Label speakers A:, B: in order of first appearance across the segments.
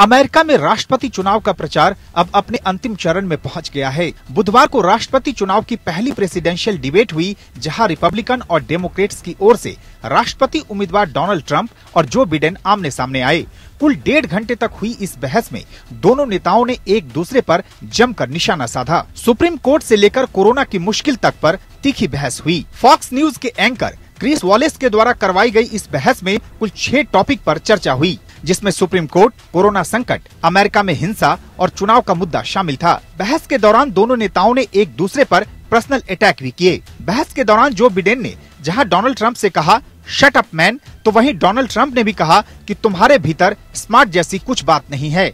A: America में राष्ट्रपति चुनाव का प्रचार अब अपने अंतिम चरण में पहुंच गया है बुधवार को राष्ट्रपति चुनाव की पहली प्रेसिडेंशियल डिबेट हुई जहां रिपब्लिकन और डेमोक्रेट्स की ओर से राष्ट्रपति उम्मीदवार डोनाल्ड ट्रंप और जो बिडेन आमने सामने आए कुल डेढ़ घंटे तक हुई इस बहस में दोनों नेताओं ने एक दूसरे पर जमकर निशाना साधा सुप्रीम कोर्ट से लेकर कोरोना की मुश्किल तक पर तीखी बहस हुई फॉक्स न्यूज के एंकर क्रिस वॉलेस के द्वारा करवाई गई इस बहस में कुल छह टॉपिक पर चर्चा हुई जिसमें सुप्रीम कोर्ट कोरोना संकट अमेरिका में हिंसा और चुनाव का मुद्दा शामिल था बहस के दौरान दोनों नेताओं ने एक दूसरे पर पर्सनल अटैक भी किए बहस के दौरान जो बिडेन ने जहां डोनाल्ड ट्रंप से कहा शट अप मैन तो वहीं डोनाल्ड ट्रंप ने भी कहा कि तुम्हारे भीतर स्मार्ट जैसी कुछ बात नहीं है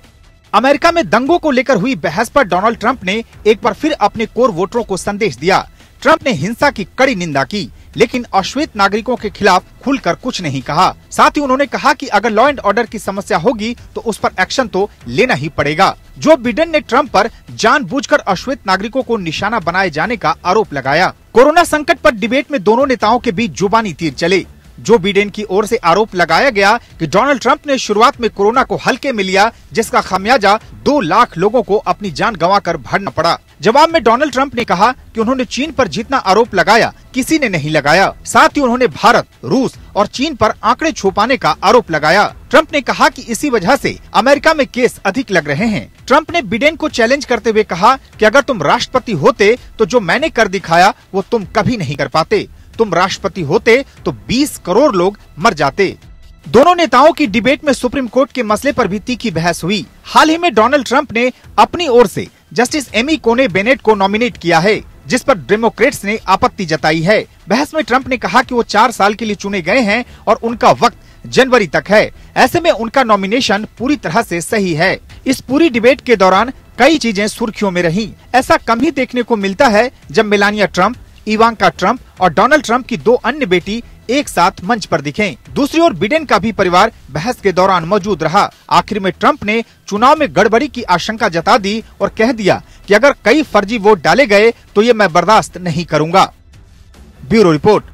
A: अमेरिका में दंगों को लेकर हुई बहस पर डोनाल्ड ट्रंप ने एक बार फिर अपने कोर वोटरों को संदेश दिया ट्रंप ने हिंसा की कड़ी निंदा की लेकिन अश्वेत नागरिकों के खिलाफ खुलकर कुछ नहीं कहा साथ ही उन्होंने कहा कि अगर लॉ एंड ऑर्डर की समस्या होगी तो उस पर एक्शन तो लेना ही पड़ेगा जो बिडेन ने ट्रंप पर जानबूझकर अश्वेत नागरिकों को निशाना बनाए जाने का आरोप लगाया कोरोना संकट पर डिबेट में दोनों नेताओं के बीच जुबानी तीर चले जो बिडेन की ओर से आरोप लगाया गया कि डोनाल्ड ट्रंप ने शुरुआत में कोरोना को हल्के में लिया जिसका खामियाजा दो लाख लोगों को अपनी जान गंवाकर भरना पड़ा जवाब में डोनाल्ड ट्रंप ने कहा कि उन्होंने चीन पर जितना आरोप लगाया किसी ने नहीं लगाया साथ ही उन्होंने भारत रूस और चीन पर आंकड़े छुपाने का आरोप लगाया ट्रंप ने कहा कि इसी वजह से अमेरिका में केस अधिक लग रहे हैं ट्रंप ने बिडेन को चैलेंज करते हुए कहा कि अगर तुम राष्ट्रपति होते तो जो मैंने कर दिखाया वो तुम कभी नहीं कर पाते तुम राष्ट्रपति होते तो 20 करोड़ लोग मर जाते दोनों नेताओं की डिबेट में सुप्रीम कोर्ट के मसले पर भी तीखी बहस हुई हाल ही में डोनाल्ड ट्रंप ने अपनी ओर से जस्टिस एमी कोने बेनेट को नॉमिनेट किया है जिस पर डेमोक्रेट्स ने आपत्ति जताई है बहस में ट्रंप ने कहा कि वो चार साल के लिए चुने गए हैं और उनका वक्त जनवरी तक है ऐसे में उनका नॉमिनेशन पूरी तरह से सही है इस पूरी डिबेट के दौरान कई चीजें सुर्खियों में रही ऐसा कम ही देखने को मिलता है जब मिलानिया ट्रंप इवांका ट्रंप और डोनाल्ड ट्रंप की दो अन्य बेटी एक साथ मंच पर दिखे दूसरी ओर बिडेन का भी परिवार बहस के दौरान मौजूद रहा आखिर में ट्रंप ने चुनाव में गड़बड़ी की आशंका जता दी और कह दिया कि अगर कई फर्जी वोट डाले गए तो ये मैं बर्दाश्त नहीं करूंगा ब्यूरो रिपोर्ट